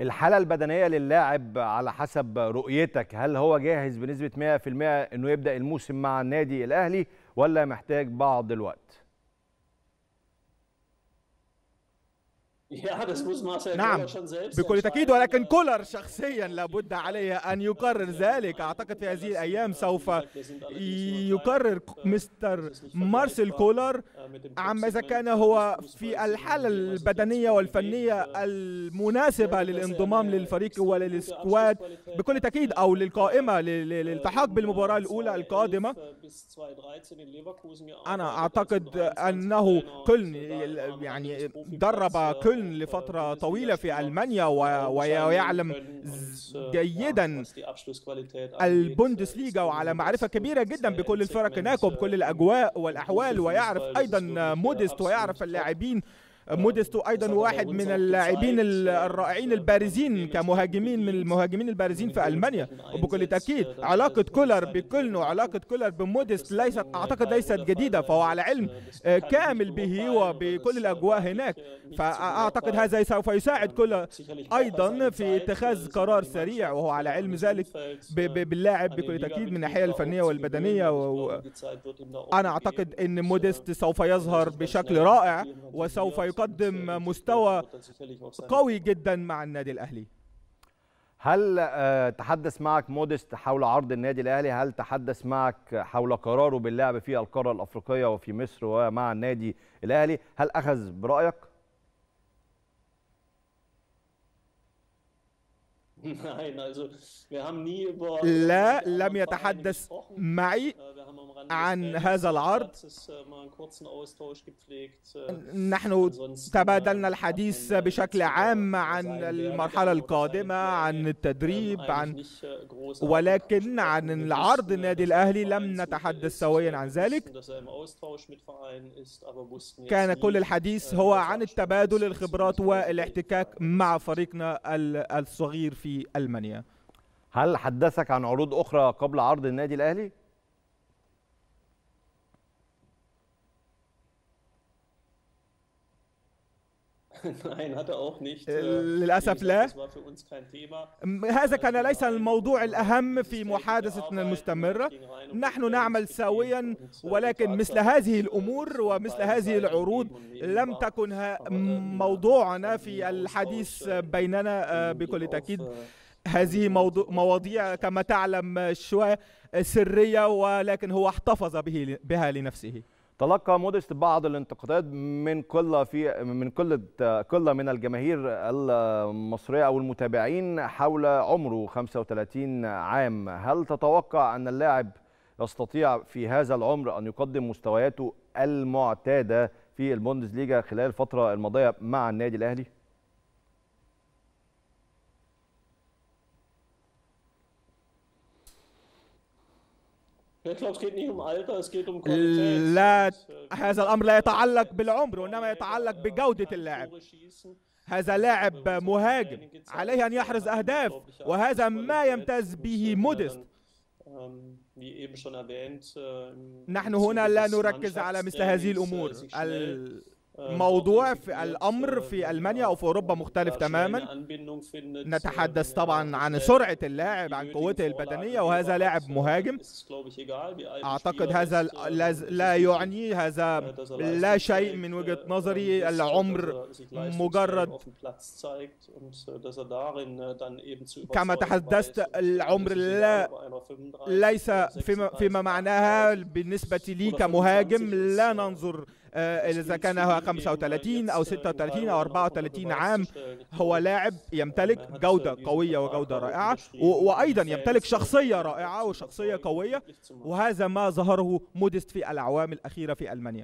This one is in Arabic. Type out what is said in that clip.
الحاله البدنيه للاعب على حسب رؤيتك هل هو جاهز بنسبه 100% انه يبدا الموسم مع النادي الاهلي ولا محتاج بعض الوقت نعم, نعم. بكل تأكيد ولكن كولر شخصيا لابد عليه أن يقرر ذلك أعتقد في هذه الأيام سوف يقرر مستر مارسيل كولر عما إذا كان هو في الحالة البدنية والفنية المناسبة للانضمام للفريق وللسكواد بكل تأكيد أو للقائمة للالتحاق بالمباراة الأولى القادمة أنا أعتقد أنه كل يعني درب كل كولن لفترة طويلة في ألمانيا ويعلم جيدا البوندسليغا وعلى معرفة كبيرة جدا بكل الفرق هناك وبكل الأجواء والأحوال ويعرف أيضا مودست ويعرف اللاعبين موديستو ايضا واحد من اللاعبين الرائعين البارزين كمهاجمين من المهاجمين البارزين في المانيا وبكل تاكيد علاقه كولر بكلن وعلاقه كولر بموديست ليست اعتقد ليست جديده فهو على علم آه، كامل به وبكل الاجواء هناك فاعتقد هذا سوف يساعد كولر ايضا في اتخاذ قرار سريع وهو على علم ذلك باللاعب بكل تاكيد من الناحيه الفنيه والبدنيه انا اعتقد ان موديست سوف يظهر بشكل رائع وسوف يكون يقدم مستوى قوي جدا مع النادي الاهلي هل آه، تحدث معك مودست حول عرض النادي الاهلي هل تحدث معك حول قراره باللعب في القاره الافريقيه وفي مصر ومع النادي الاهلي هل اخذ برايك لا لم يتحدث معي uh, عن äh, هذا العرض äh, äh, نحن تبادلنا الحديث بشكل عام عن المرحلة القادمة عن ähm, التدريب عن ولكن عن العرض النادي الأهلي لم نتحدث سويا عن ذلك er كان كل الحديث هو عن التبادل الخبرات والاحتكاك مع فريقنا الصغير في ألمانيا هل حدثك عن عروض أخرى قبل عرض النادي الأهلي؟ Nein, er äh, هذا اوه auch äh, للأسف لا. هذا كان ليس الموضوع الأهم في محادثتنا المستمرة. Um نحن نعمل سويا ولكن مثل هذه الأمور äh, ومثل هذه العروض لم تكن موضوعنا في الحديث بيننا بكل تأكيد. هذه موضوع مواضيع كما تعلم شوية سرية ولكن هو احتفظ به بها لنفسه تلقى مودست بعض الانتقادات من كل في من كل كل من الجماهير المصريه او المتابعين حول عمره 35 عام هل تتوقع ان اللاعب يستطيع في هذا العمر ان يقدم مستوياته المعتاده في البوندسليغا خلال الفتره الماضيه مع النادي الاهلي geht nicht um Alter, es geht um Qualität. لا هذا الأمر لا يتعلق بالعمر وإنما يتعلق بجودة اللاعب. هذا لاعب مهاجم عليه أن يحرز أهداف وهذا ما يمتاز به مودست نحن هنا لا نركز على مثل هذه الأمور آه، موضوع في الامر في المانيا او في اوروبا مختلف تماما نتحدث يعني طبعا عن سرعه اللاعب عن قوته البدنيه وهذا لاعب مهاجم اعتقد يعني هذا لا يعني هذا لا شيء من وجهه نظري العمر مجرد äh, er äh, كما تحدثت er العمر لا ليس فيما, فيما معناها بالنسبه لي كمهاجم لا ننظر آه، إذا كان هو 35 أو 36 أو 34 عام هو لاعب يمتلك جودة قوية وجودة رائعة وأيضا يمتلك شخصية رائعة وشخصية قوية وهذا ما ظهره موديست في الأعوام الأخيرة في ألمانيا